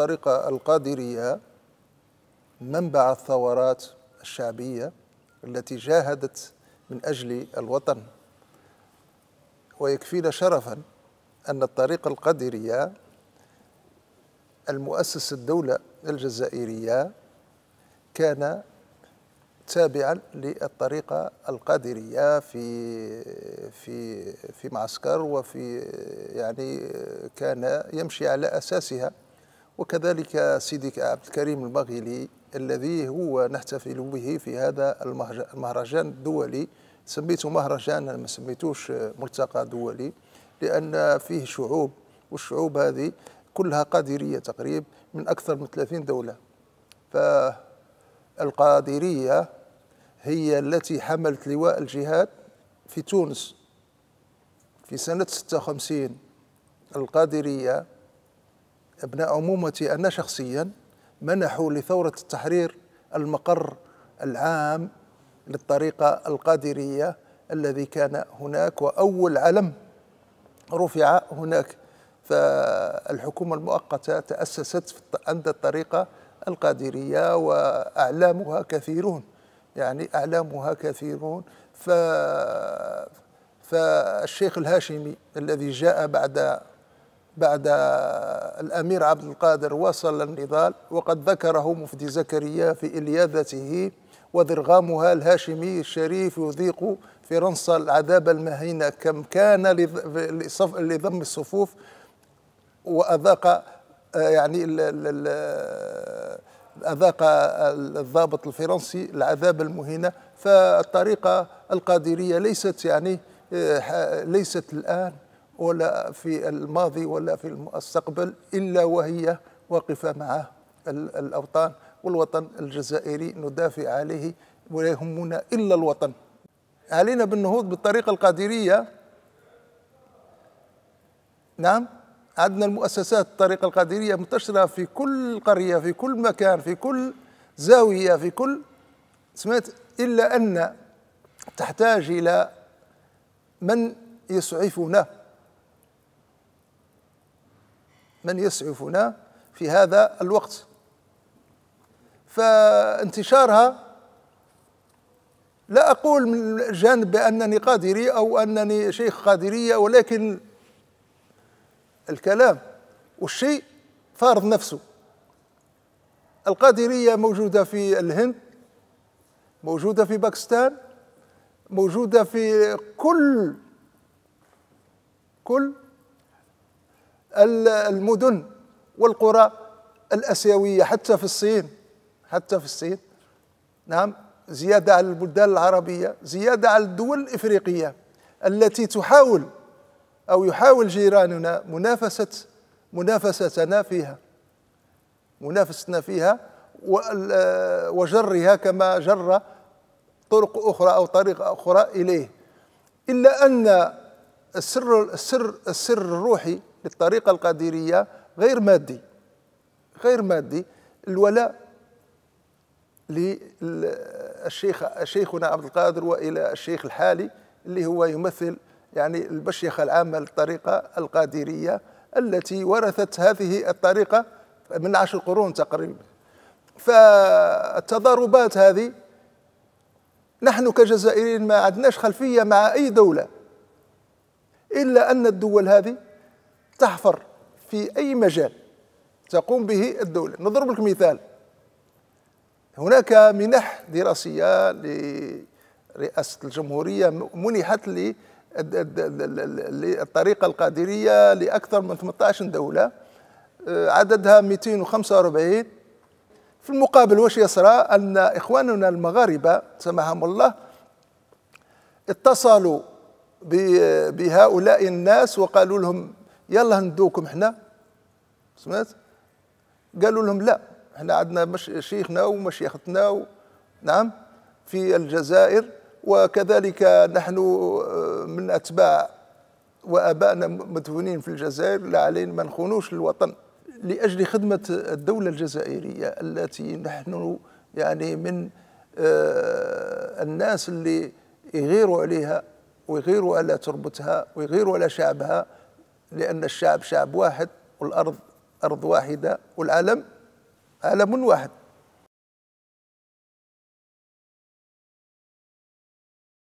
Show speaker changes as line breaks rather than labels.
الطريقة القادرية منبع الثورات الشعبية التي جاهدت من أجل الوطن ويكفينا شرفا أن الطريقة القادرية المؤسس الدولة الجزائرية كان تابعا للطريقة القادرية في في في معسكر وفي يعني كان يمشي على أساسها وكذلك سيدي عبد الكريم المغيلي الذي هو نحتفل به في هذا المهرجان الدولي سميته مهرجان ما سميتوش ملتقى دولي لأن فيه شعوب والشعوب هذه كلها قادرية تقريبا من أكثر من 30 دولة فالقادرية هي التي حملت لواء الجهاد في تونس في سنة 56 القادرية أبناء عمومتي أنا شخصيا منحوا لثورة التحرير المقر العام للطريقة القادرية الذي كان هناك وأول علم رفع هناك فالحكومة المؤقتة تأسست عند الطريقة القادرية وأعلامها كثيرون يعني أعلامها كثيرون ف... فالشيخ الهاشمي الذي جاء بعد بعد الأمير عبد القادر وصل النضال وقد ذكره مفتي زكريا في إلياذته وذرغامها الهاشمي الشريف يذيق فرنسا العذاب المهين كم كان لضم الصفوف وأذاق آه، يعني أذاق الضابط الفرنسي العذاب المهين فالطريقة القادرية ليست يعني آه، ليست الآن ولا في الماضي ولا في المستقبل إلا وهي واقفة مع الأوطان والوطن الجزائري ندافع عليه ولا يهمنا إلا الوطن علينا بالنهوض بالطريقة القادرية نعم عندنا المؤسسات الطريقة القادرية منتشرة في كل قرية في كل مكان في كل زاوية في كل سمعت إلا أن تحتاج إلى من يسعفنا من يسعفنا في هذا الوقت فانتشارها لا أقول من جانب بأنني قادري أو أنني شيخ قادرية ولكن الكلام والشيء فارض نفسه القادرية موجودة في الهند موجودة في باكستان موجودة في كل كل المدن والقرى الاسيويه حتى في الصين حتى في الصين نعم زياده على البلدان العربيه زياده على الدول الافريقيه التي تحاول او يحاول جيراننا منافسه منافستنا فيها منافستنا فيها وجرها كما جر طرق اخرى او طريق اخرى اليه الا ان السر السر السر الروحي للطريقه القادرية غير مادي غير مادي الولاء للشيخ شيخنا عبد القادر والى الشيخ الحالي اللي هو يمثل يعني البشيخه العامه للطريقه القادريه التي ورثت هذه الطريقه من عشر قرون تقريبا فالتضاربات هذه نحن كجزائريين ما عندناش خلفيه مع اي دوله إلا أن الدول هذه تحفر في أي مجال تقوم به الدولة نضرب لك مثال هناك منح دراسية لرئاسة الجمهورية منحت للطريقة القادرية لأكثر من 18 دولة آه، عددها 245 في المقابل واش يصرى أن إخواننا المغاربة سماحهم الله اتصلوا بهؤلاء الناس وقالوا لهم يلا ندوكم احنا سمعت قالوا لهم لا احنا عندنا مش شيخنا ومشيختنا و... نعم في الجزائر وكذلك نحن آه، من اتباع وابائنا مدفونين في الجزائر لا علينا ما نخونوش الوطن لاجل خدمه الدوله الجزائريه التي نحن يعني من آه، الناس اللي يغيروا عليها ويغيروا على تربتها ويغيروا على شعبها لأن الشعب شعب واحد والأرض أرض واحدة والعالم عالم واحد